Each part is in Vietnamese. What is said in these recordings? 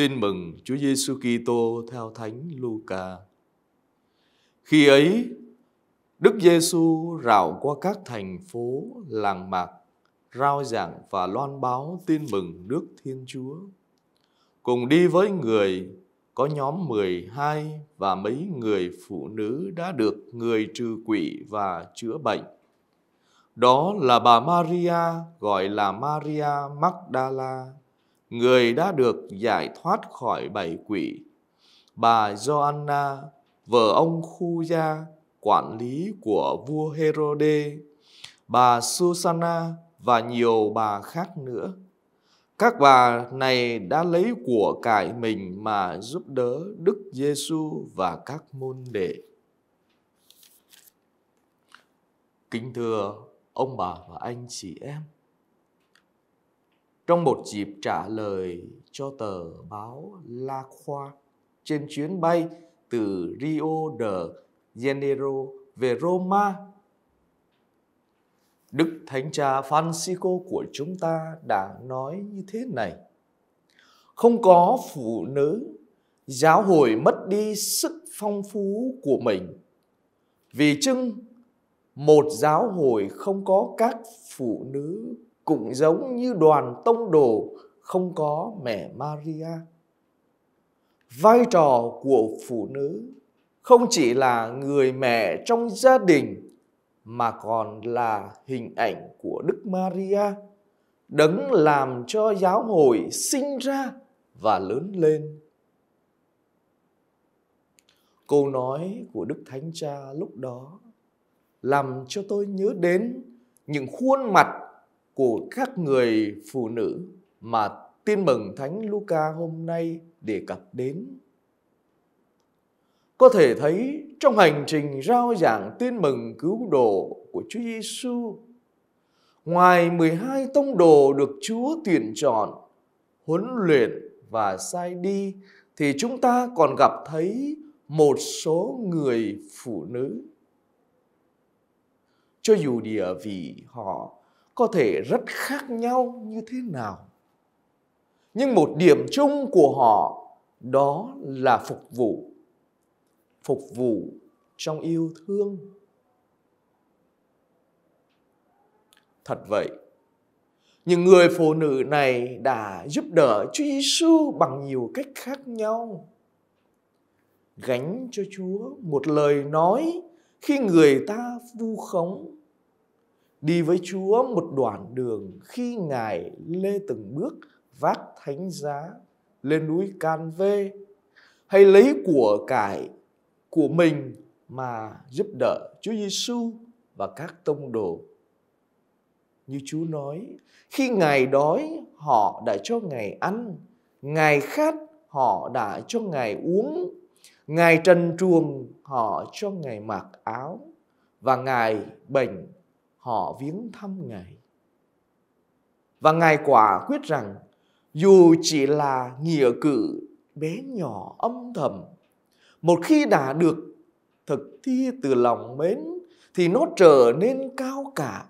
Tin mừng Chúa Giêsu Kitô theo Thánh Luca. Khi ấy, Đức Giêsu rảo qua các thành phố, làng mạc, rao giảng và loan báo tin mừng nước Thiên Chúa. Cùng đi với người có nhóm 12 và mấy người phụ nữ đã được người trừ quỷ và chữa bệnh. Đó là bà Maria gọi là Maria Magdala người đã được giải thoát khỏi bảy quỷ. Bà Joanna, vợ ông Khu Gia, quản lý của vua Herode, bà Susanna và nhiều bà khác nữa. Các bà này đã lấy của cải mình mà giúp đỡ Đức Giêsu và các môn đệ. Kính thưa ông bà và anh chị em, trong một dịp trả lời cho tờ báo La Khoa trên chuyến bay từ Rio de Janeiro về Roma. Đức Thánh Cha Francisco của chúng ta đã nói như thế này. Không có phụ nữ, giáo hội mất đi sức phong phú của mình. Vì chưng, một giáo hội không có các phụ nữ cũng giống như đoàn tông đồ không có mẹ Maria. Vai trò của phụ nữ không chỉ là người mẹ trong gia đình mà còn là hình ảnh của Đức Maria đấng làm cho giáo hội sinh ra và lớn lên. Câu nói của Đức Thánh Cha lúc đó làm cho tôi nhớ đến những khuôn mặt của các người phụ nữ mà tin mừng Thánh Luca hôm nay đề cập đến. Có thể thấy trong hành trình rao giảng tin mừng cứu độ của Chúa Giêsu, ngoài 12 tông đồ được Chúa tuyển chọn, huấn luyện và sai đi thì chúng ta còn gặp thấy một số người phụ nữ cho dù địa vị họ có thể rất khác nhau như thế nào nhưng một điểm chung của họ đó là phục vụ phục vụ trong yêu thương thật vậy những người phụ nữ này đã giúp đỡ Chúa Giêsu bằng nhiều cách khác nhau. Gánh cho Chúa một lời nói khi người ta vu khống đi với Chúa một đoạn đường khi Ngài lê từng bước vác thánh giá lên núi Can Vê hay lấy của cải của mình mà giúp đỡ Chúa Giêsu và các tông đồ. Như Chúa nói, khi Ngài đói, họ đã cho Ngài ăn. Ngài khát, họ đã cho Ngài uống. Ngài trần truồng, họ cho Ngài mặc áo. Và Ngài bệnh, họ viếng thăm Ngài. Và Ngài quả quyết rằng dù chỉ là nghĩa cử bé nhỏ âm thầm, một khi đã được thực thi từ lòng mến thì nó trở nên cao cả.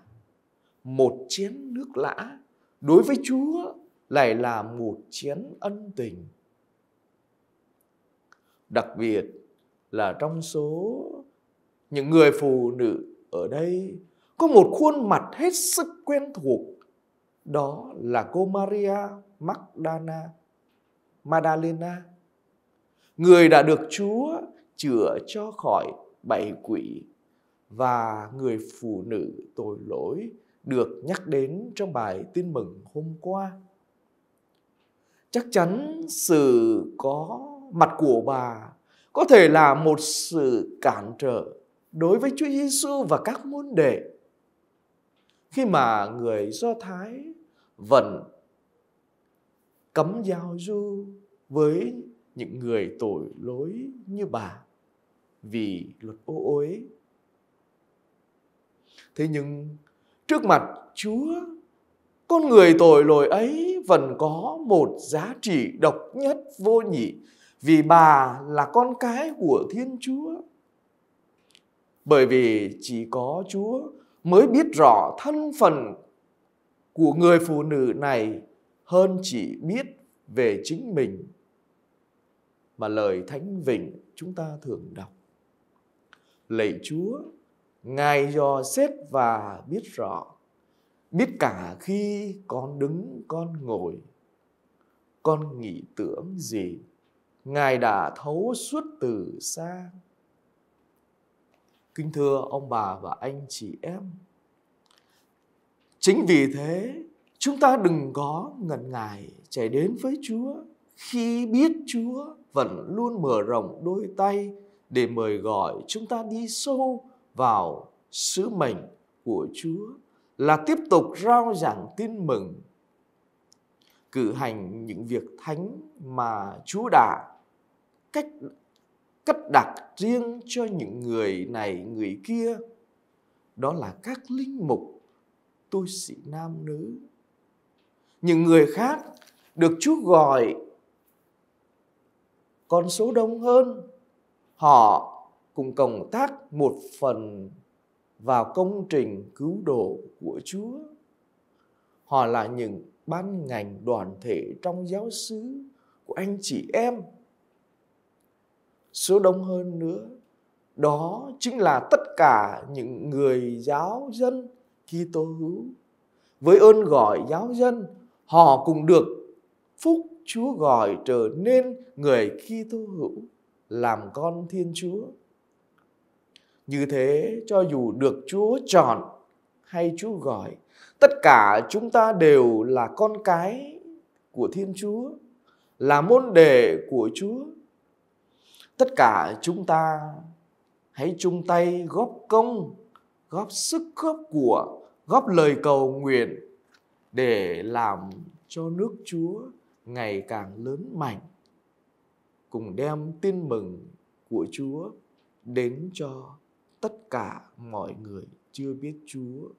Một chén nước lã đối với Chúa lại là một chén ân tình. Đặc biệt là trong số những người phụ nữ ở đây có một khuôn mặt hết sức quen thuộc. Đó là cô Maria Magdalena, Madalena, người đã được Chúa chữa cho khỏi bảy quỷ và người phụ nữ tội lỗi được nhắc đến trong bài tin mừng hôm qua. Chắc chắn sự có mặt của bà có thể là một sự cản trở đối với Chúa Giêsu và các môn đệ khi mà người Do Thái vẫn cấm giao du với những người tội lỗi như bà vì luật ô uế. Thế nhưng trước mặt Chúa, con người tội lỗi ấy vẫn có một giá trị độc nhất vô nhị vì bà là con cái của Thiên Chúa. Bởi vì chỉ có Chúa mới biết rõ thân phận của người phụ nữ này hơn chỉ biết về chính mình mà lời thánh vịnh chúng ta thường đọc lạy chúa ngài dò xét và biết rõ biết cả khi con đứng con ngồi con nghĩ tưởng gì ngài đã thấu suốt từ xa Kính thưa ông bà và anh chị em, chính vì thế chúng ta đừng có ngần ngại chạy đến với Chúa khi biết Chúa vẫn luôn mở rộng đôi tay để mời gọi chúng ta đi sâu vào sứ mệnh của Chúa là tiếp tục rao giảng tin mừng cử hành những việc thánh mà Chúa đã cách cách đặt riêng cho những người này người kia đó là các linh mục tu sĩ nam nữ những người khác được Chúa gọi còn số đông hơn họ cùng cộng tác một phần vào công trình cứu độ của Chúa họ là những ban ngành đoàn thể trong giáo xứ của anh chị em số đông hơn nữa đó chính là tất cả những người giáo dân Kitô hữu với ơn gọi giáo dân họ cùng được phúc Chúa gọi trở nên người Kitô hữu làm con Thiên Chúa như thế cho dù được Chúa chọn hay Chúa gọi tất cả chúng ta đều là con cái của Thiên Chúa là môn đệ của Chúa tất cả chúng ta hãy chung tay góp công góp sức góp của góp lời cầu nguyện để làm cho nước chúa ngày càng lớn mạnh cùng đem tin mừng của chúa đến cho tất cả mọi người chưa biết chúa